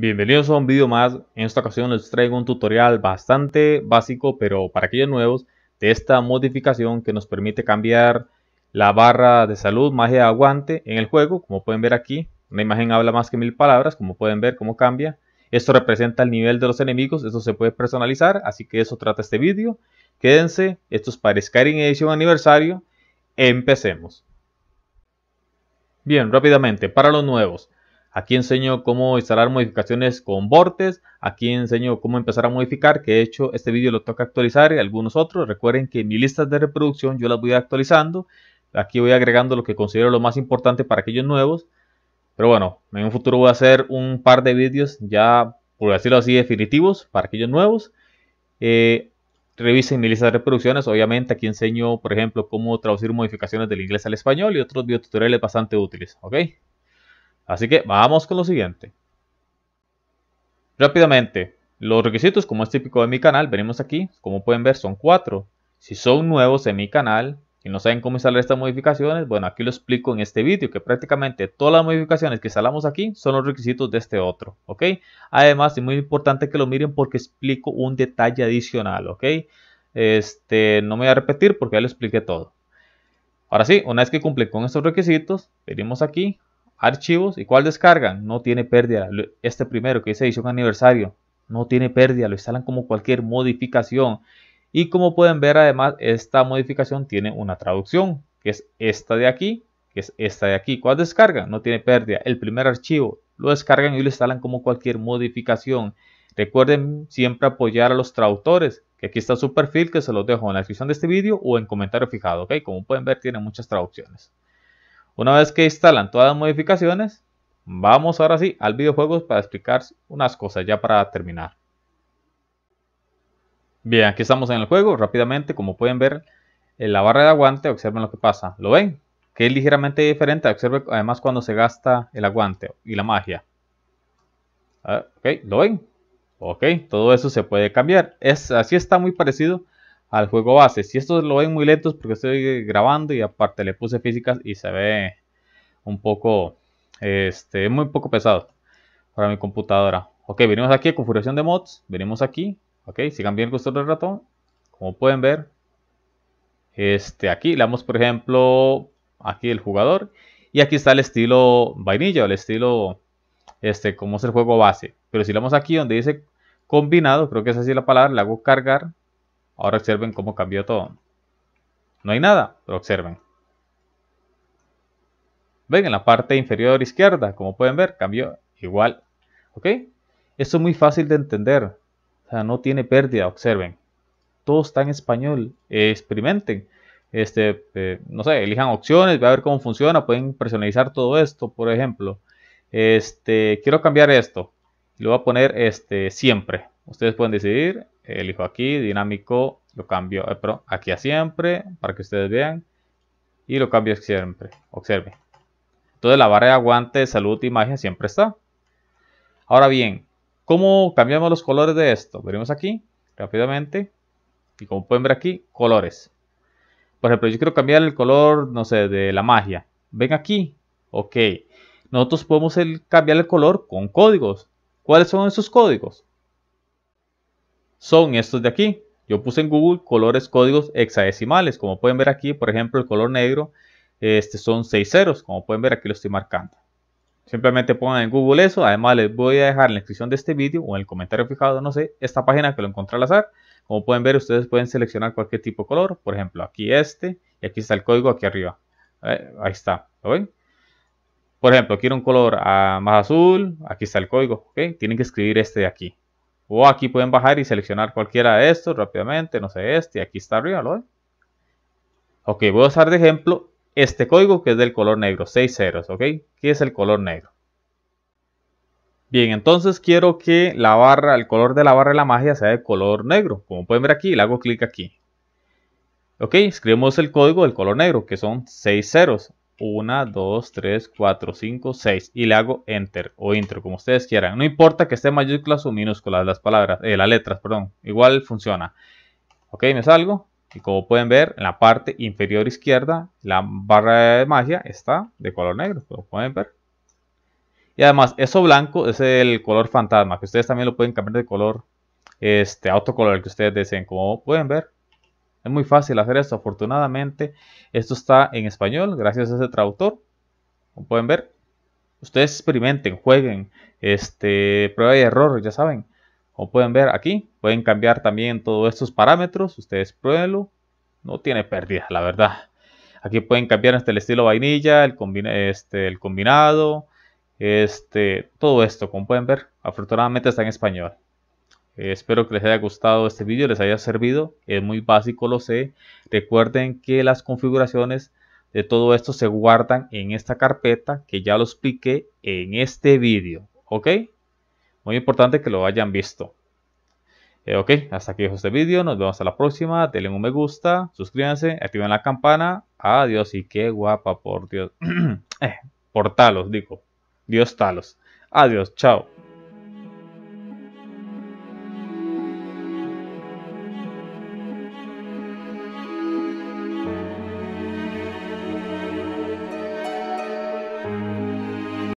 Bienvenidos a un vídeo más, en esta ocasión les traigo un tutorial bastante básico pero para aquellos nuevos de esta modificación que nos permite cambiar la barra de salud, magia, aguante en el juego, como pueden ver aquí, una imagen habla más que mil palabras, como pueden ver cómo cambia, esto representa el nivel de los enemigos, esto se puede personalizar, así que eso trata este vídeo, quédense, esto es para Skyrim Edition Aniversario, empecemos. Bien, rápidamente, para los nuevos, Aquí enseño cómo instalar modificaciones con bordes. Aquí enseño cómo empezar a modificar, que de hecho este vídeo lo toca actualizar y algunos otros. Recuerden que mis listas de reproducción yo las voy actualizando. Aquí voy agregando lo que considero lo más importante para aquellos nuevos. Pero bueno, en un futuro voy a hacer un par de vídeos ya, por decirlo así, definitivos para aquellos nuevos. Eh, revisen mi lista de reproducciones. Obviamente aquí enseño, por ejemplo, cómo traducir modificaciones del inglés al español y otros videotutoriales bastante útiles. ¿ok? Así que vamos con lo siguiente. Rápidamente, los requisitos como es típico de mi canal, venimos aquí, como pueden ver son cuatro. Si son nuevos en mi canal y no saben cómo instalar estas modificaciones, bueno aquí lo explico en este vídeo que prácticamente todas las modificaciones que instalamos aquí son los requisitos de este otro, ¿ok? Además es muy importante que lo miren porque explico un detalle adicional, ¿ok? Este, no me voy a repetir porque ya lo expliqué todo. Ahora sí, una vez que cumplen con estos requisitos, venimos aquí, archivos. ¿Y cuál descargan? No tiene pérdida. Este primero que es edición aniversario. No tiene pérdida. Lo instalan como cualquier modificación. Y como pueden ver además esta modificación tiene una traducción. Que es esta de aquí. Que es esta de aquí. ¿Cuál descargan? No tiene pérdida. El primer archivo lo descargan y lo instalan como cualquier modificación. Recuerden siempre apoyar a los traductores, que aquí está su perfil que se los dejo en la descripción de este vídeo o en comentario fijado, ¿ok? Como pueden ver tiene muchas traducciones. Una vez que instalan todas las modificaciones, vamos ahora sí al videojuego para explicar unas cosas ya para terminar. Bien, aquí estamos en el juego. Rápidamente, como pueden ver, en la barra de aguante, observen lo que pasa. ¿Lo ven? Que es ligeramente diferente. Observen además cuando se gasta el aguante y la magia. Ah, ok, ¿lo ven? Ok, todo eso se puede cambiar. Es, así está muy parecido al juego base. Si esto lo ven muy lentos porque estoy grabando y aparte le puse físicas y se ve un poco, este, muy poco pesado para mi computadora. Ok, venimos aquí a configuración de mods, venimos aquí, ok, sigan bien el cursor del ratón, como pueden ver, este, aquí le damos por ejemplo, aquí el jugador y aquí está el estilo vainilla, el estilo, este, como es el juego base. Pero si le damos aquí donde dice combinado, creo que es así la palabra, le hago cargar Ahora observen cómo cambió todo. No hay nada, pero observen. Ven, en la parte inferior izquierda, como pueden ver, cambió igual. ¿Ok? Esto es muy fácil de entender. O sea, no tiene pérdida, observen. Todo está en español. Eh, experimenten. Este, eh, no sé, elijan opciones, a ver cómo funciona. Pueden personalizar todo esto, por ejemplo. Este, quiero cambiar esto. Lo voy a poner este, siempre. Ustedes pueden decidir elijo aquí, dinámico, lo cambio eh, pero aquí a siempre, para que ustedes vean, y lo cambio siempre, observe. Entonces la barra de aguante, salud y magia siempre está. Ahora bien, ¿cómo cambiamos los colores de esto? Venimos aquí, rápidamente, y como pueden ver aquí, colores. Por ejemplo, yo quiero cambiar el color, no sé, de la magia. Ven aquí, ok. Nosotros podemos cambiar el color con códigos. ¿Cuáles son esos códigos? son estos de aquí. Yo puse en Google colores códigos hexadecimales. Como pueden ver aquí, por ejemplo, el color negro este, son 6 ceros. Como pueden ver aquí lo estoy marcando. Simplemente pongan en Google eso. Además les voy a dejar en la descripción de este vídeo o en el comentario fijado, no sé, esta página que lo encontré al azar. Como pueden ver, ustedes pueden seleccionar cualquier tipo de color. Por ejemplo, aquí este. Y aquí está el código aquí arriba. Eh, ahí está. ¿Lo Por ejemplo, quiero un color ah, más azul. Aquí está el código. Tienen que escribir este de aquí. O aquí pueden bajar y seleccionar cualquiera de estos rápidamente, no sé, este, aquí está arriba, ¿lo ven? Ok, voy a usar de ejemplo este código que es del color negro, seis ceros, ¿ok? que es el color negro? Bien, entonces quiero que la barra, el color de la barra de la magia sea de color negro. Como pueden ver aquí, le hago clic aquí. Ok, escribimos el código del color negro, que son 6 ceros. 1, 2, 3, 4, 5, 6 y le hago enter o intro, como ustedes quieran. No importa que esté mayúsculas o minúsculas las palabras, eh, las letras, perdón, igual funciona. Ok, me salgo y como pueden ver en la parte inferior izquierda la barra de magia está de color negro, como pueden ver. Y además eso blanco es el color fantasma, que ustedes también lo pueden cambiar de color este color que ustedes deseen, como pueden ver muy fácil hacer esto. Afortunadamente, esto está en español gracias a ese traductor. Como pueden ver, ustedes experimenten, jueguen, este, prueba y error, ya saben. Como pueden ver aquí, pueden cambiar también todos estos parámetros. Ustedes pruébenlo. No tiene pérdida, la verdad. Aquí pueden cambiar hasta el estilo vainilla, el, este, el combinado, este, todo esto, como pueden ver. Afortunadamente está en español. Eh, espero que les haya gustado este vídeo, les haya servido. Es muy básico, lo sé. Recuerden que las configuraciones de todo esto se guardan en esta carpeta que ya lo expliqué en este vídeo. ¿Ok? Muy importante que lo hayan visto. Eh, ok, hasta aquí este vídeo. Nos vemos a la próxima. Denle un me gusta, suscríbanse, activen la campana. Adiós y qué guapa, por Dios. Eh, por Talos, digo. Dios Talos. Adiós, chao.